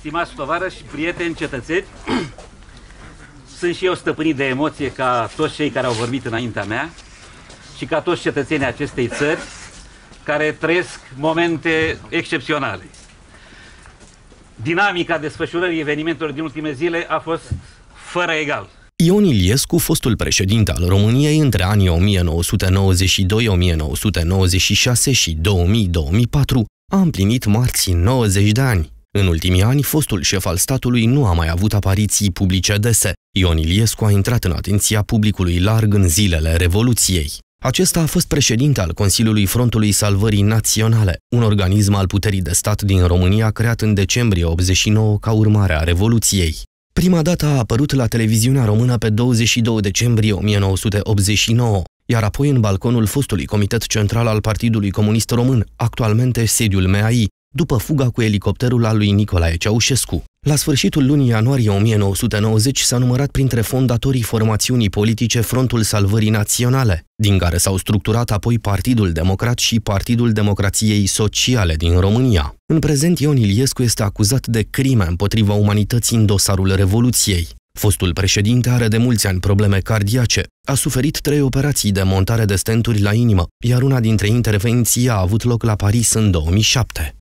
Stimați tovarăși, prieteni, cetățeni, sunt și eu stăpânit de emoție ca toți cei care au vorbit înaintea mea și ca toți cetățenii acestei țări care trăiesc momente excepționale. Dinamica desfășurării evenimentelor din ultime zile a fost fără egal. Ion Iliescu, fostul președinte al României între anii 1992-1996 și 2000-2004, a împlinit marții 90 de ani. În ultimii ani, fostul șef al statului nu a mai avut apariții publice dese. Ion Iliescu a intrat în atenția publicului larg în zilele Revoluției. Acesta a fost președinte al Consiliului Frontului Salvării Naționale, un organism al puterii de stat din România creat în decembrie 89 ca urmare a Revoluției. Prima dată a apărut la televiziunea română pe 22 decembrie 1989, iar apoi în balconul fostului Comitet Central al Partidului Comunist Român, actualmente sediul MAI, după fuga cu elicopterul al lui Nicolae Ceaușescu. La sfârșitul lunii ianuarie 1990 s-a numărat printre fondatorii formațiunii politice Frontul Salvării Naționale, din care s-au structurat apoi Partidul Democrat și Partidul Democrației Sociale din România. În prezent, Ion Iliescu este acuzat de crime împotriva umanității în dosarul Revoluției. Fostul președinte are de mulți ani probleme cardiace, a suferit trei operații de montare de stenturi la inimă, iar una dintre intervenții a avut loc la Paris în 2007.